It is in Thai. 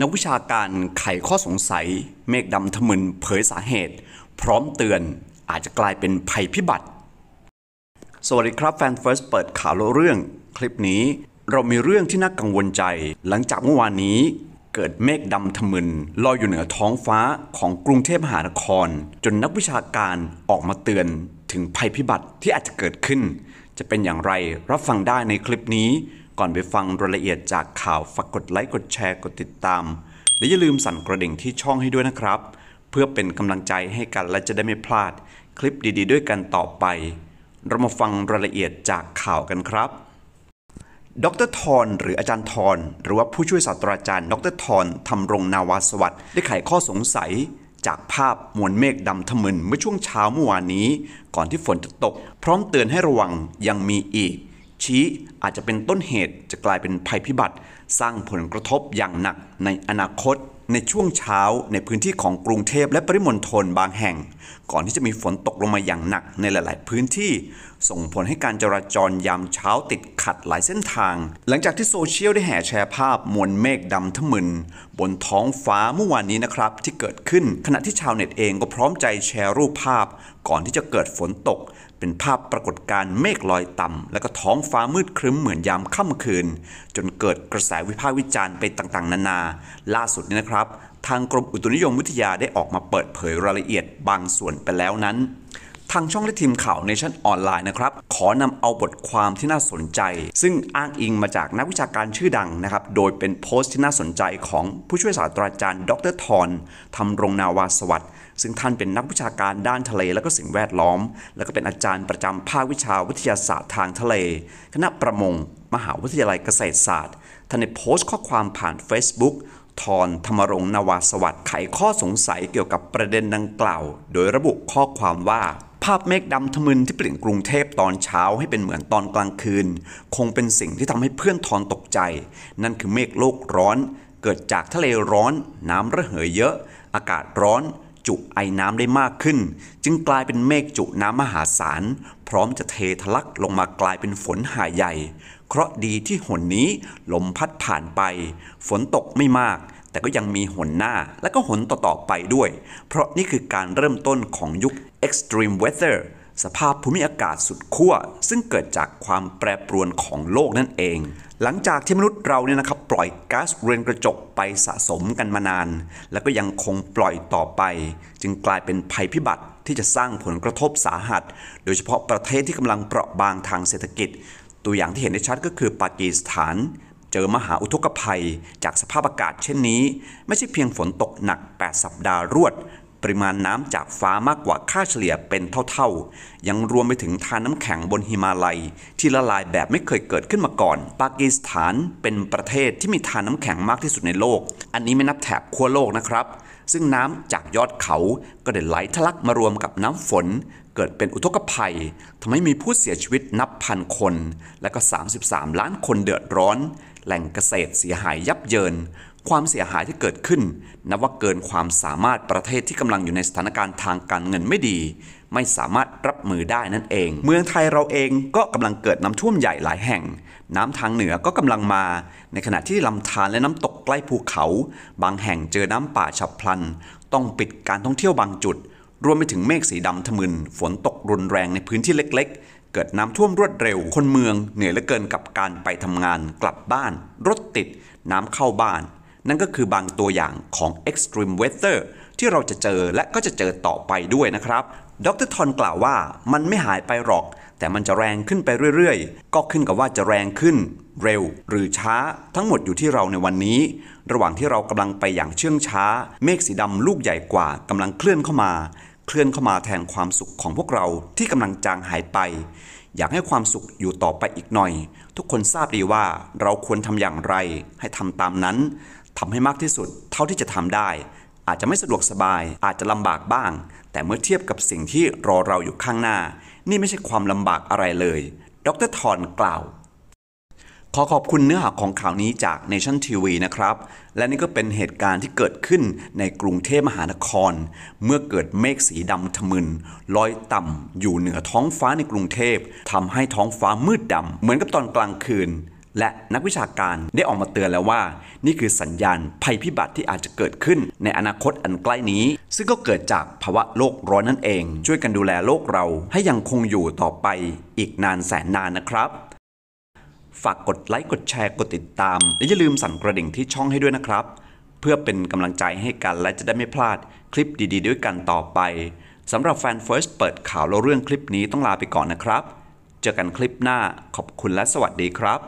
นักวิชาการไขข้อสงสัย เมฆดำทะมึนเผยสาเหตุ พร้อมเตือนอาจจะกลายเป็นภัยพิบัติ สวัสดีครับ แฟนเฟิร์สเปิดข่าวเรื่อง คลิปนี้ เรามีเรื่องที่น่ากังวลใจ หลังจากเมื่อวานนี้ เกิดเมฆดำทะมึน ลอยอยู่เหนือท้องฟ้าของกรุงเทพมหานคร จนนักวิชาการออกมาเตือนถึงภัยพิบัติที่อาจจะเกิดขึ้น จะเป็นอย่างไรรับฟังได้ในคลิปนี้ก่อนไปฟังรายละเอียดจากข่าว ฝากกดไลค์กดแชร์กดติดตามและอย่าลืมสั่นกระดิ่งที่ช่องให้ด้วยนะครับ เพื่อเป็นกำลังใจให้กันและจะได้ไม่พลาด คลิปดีๆ ด้วยกันต่อไป เรามาฟังรายละเอียดจากข่าวกันครับ ดรทรหรืออาจารย์ทรหรือว่าผู้ช่วยศาสตราจารย์ ดรทรทำรงนาวาสวัสดิ์ได้ไขข้อสงสัยจากภาพมวลเมฆดำทะมึนเมื่อช่วงเช้าเมื่อวานนี้ก่อนที่ฝนจะตก พร้อมเตือนให้ระวังยังมีอีกชี้อาจจะเป็นต้นเหตุจะกลายเป็นภัยพิบัติ สร้างผลกระทบอย่างหนักในอนาคตในช่วงเช้าในพื้นที่ของกรุงเทพและปริมณฑลบางแห่ง ก่อนที่จะมีฝนตกลงมาอย่างหนักในหลาย ๆ พื้นที่ ส่งผลให้การจราจรยามเช้าติดขัดหลายเส้นทาง หลังจากที่โซเชียลได้แห่แชร์ภาพมวลเมฆดำทะมึนบนท้องฟ้าเมื่อวานนี้นะครับที่เกิดขึ้นขณะที่ชาวเน็ตเองก็พร้อมใจแชร์รูปภาพ ก่อนที่จะเกิดฝนตก เป็นภาพปรากฏการเมฆลอยต่ำและก็ท้องฟ้ามืดครึ้มเหมือนยามค่ำคืน จนเกิดกระแสวิพากษ์วิจารณ์ไปต่างๆ นานา ล่าสุดนี้นะครับทางกรมอุตุนิยมวิทยาได้ออกมาเปิดเผยรายละเอียดบางส่วนไปแล้วนั้น ทางช่องและทีมข่าวในชั้นออนไลน์นะครับ ขอนำเอาบทความที่น่าสนใจ ซึ่งอ้างอิงมาจากนักวิชาการชื่อดังนะครับ โดยเป็นโพสต์ที่น่าสนใจของผู้ช่วยศาสตราจารย์ดรทอนทำรงนาวาสวัสดิ์ ซึ่งท่านเป็นนักวิชาการด้านทะเลและก็สิ่งแวดล้อม และก็เป็นอาจารย์ประจำภาควิชาวิทยาศาสตร์ทางทะเล คณะประมง มหาวิทยาลัยเกษตรศาสตร์ ท่านได้โพสต์ข้อความผ่าน Facebook ทรธรรมรงนวาสวัสดิ์ไขข้อสงสัยเกี่ยวกับประเด็นดังกล่าว โดยระบุข้อความว่า ภาพเมฆดำทะมึนที่เปลี่ยนกรุงเทพตอนเช้าให้เป็นเหมือนตอนกลางคืน คงเป็นสิ่งที่ทำให้เพื่อนทอนตกใจ นั่นคือเมฆโลกร้อน เกิดจากทะเลร้อน น้ำระเหยเยอะ อากาศร้อนจุไอน้ำได้มากขึ้น จึงกลายเป็นเมฆจุน้ำมหาศาลพร้อมจะเททะลักลงมากลายเป็นฝนหาใหญ่เคราะดีที่หนนี้ลมพัดผ่านไป ฝนตกไม่มาก แต่ก็ยังมีหนหน้า และก็หนต่อๆไปด้วย เพราะนี่คือการเริ่มต้นของยุค extreme weather สภาพภูมิอากาศสุดขั้ว ซึ่งเกิดจากความแปรปรวนของโลกนั่นเอง หลังจากที่มนุษย์เราเนี่ยนะครับปล่อยก๊าซเรือนกระจกไปสะสมกันมานาน แล้วก็ยังคงปล่อยต่อไป จึงกลายเป็นภัยพิบัติที่จะสร้างผลกระทบสาหัส โดยเฉพาะประเทศที่กำลังเปราะบางทางเศรษฐกิจ ตัวอย่างที่เห็นได้ชัดก็คือ ปากีสถาน เจอมหาอุทกภัย จากสภาพอากาศเช่นนี้ ไม่ใช่เพียงฝนตกหนัก 8 สัปดาห์รวดปริมาณน้ำจากฟ้ามากกว่าค่าเฉลี่ยเป็นเท่าๆ ยังรวมไปถึงทานน้ำแข็งบนหิมาลัย ที่ละลายแบบไม่เคยเกิดขึ้นมาก่อน ปากีสถานเป็นประเทศที่มีทานน้ำแข็งมากที่สุดในโลก อันนี้ไม่นับแถบขั้วโลกนะครับ ซึ่งน้ำจากยอดเขาก็ได้ไหลทะลักมารวมกับน้ำฝน เกิดเป็นอุทกภัย ทำให้มีผู้เสียชีวิตนับพันคน และก็ 33 ล้านคนเดือดร้อน แหล่งเกษตรเสียหายยับเยินความเสียหายที่เกิดขึ้นนับว่าเกินความสามารถประเทศที่กำลังอยู่ในสถานการณ์ทางการเงินไม่ดี ไม่สามารถรับมือได้นั่นเอง เมืองไทยเราเองก็กำลังเกิดน้ำท่วมใหญ่หลายแห่ง น้ำทางเหนือก็กำลังมา ในขณะที่ลำธารและน้ำตกใกล้ภูเขา บางแห่งเจอน้ำป่าฉับพลัน ต้องปิดการท่องเที่ยวบางจุด รวมไปถึงเมฆสีดำทะมึนฝนตกรุนแรงในพื้นที่เล็กเกิดน้ำท่วมรวดเร็ว คนเมืองเหนื่อยเหลือเกินกับการไปทำงาน กลับบ้าน รถติด น้ำเข้าบ้านนั่นก็คือบางตัวอย่างของ extreme weather ที่เราจะเจอและก็จะเจอต่อไปด้วยนะครับดรทอนกล่าวว่ามันไม่หายไปหรอก แต่มันจะแรงขึ้นไปเรื่อย ๆ ก็ขึ้นกับว่าจะแรงขึ้น เร็วหรือช้า ทั้งหมดอยู่ที่เราในวันนี้ ระหว่างที่เรากำลังไปอย่างเชื่องช้า เมฆสีดำลูกใหญ่กว่ากำลังเคลื่อนเข้ามา เคลื่อนเข้ามาแทนความสุขของพวกเราที่กำลังจางหายไป อยากให้ความสุขอยู่ต่อไปอีกหน่อย ทุกคนทราบดีว่าเราควรทำอย่างไร ให้ทำตามนั้นทำให้มากที่สุดเท่าที่จะทำได้ อาจจะไม่สะดวกสบาย อาจจะลำบากบ้าง แต่เมื่อเทียบกับสิ่งที่รอเราอยู่ข้างหน้า นี่ไม่ใช่ความลำบากอะไรเลย ดรทอนกล่าว ขอขอบคุณเนื้อหาของข่าวนี้จาก Nation TV นะครับ และนี่ก็เป็นเหตุการณ์ที่เกิดขึ้นในกรุงเทพมหานคร เมื่อเกิดเมฆสีดำทะมึนลอยต่ำอยู่เหนือท้องฟ้าในกรุงเทพทำให้ท้องฟ้ามืดดำเหมือนกับตอนกลางคืนและนักวิชาการได้ออกมาเตือนแล้วว่านี่คือสัญญาณภัยพิบัติที่อาจจะเกิดขึ้นในอนาคตอันใกล้นี้ ซึ่งก็เกิดจากภาวะโลกร้อนนั่นเอง ช่วยกันดูแลโลกเราให้ยังคงอยู่ต่อไปอีกนานแสนนานนะครับ ฝากกดไลค์กดแชร์กดติดตาม และอย่าลืมสั่นกระดิ่งที่ช่องให้ด้วยนะครับ เพื่อเป็นกำลังใจให้กันและจะได้ไม่พลาด คลิปดีๆ ด้วยกันต่อไปสำหรับแฟนเฟิร์สเปิดข่าวลเรื่องคลิปนี้ต้องลาไปก่อนนะครับ เจอกันคลิปหน้าขอบคุณและสวัสดีครับ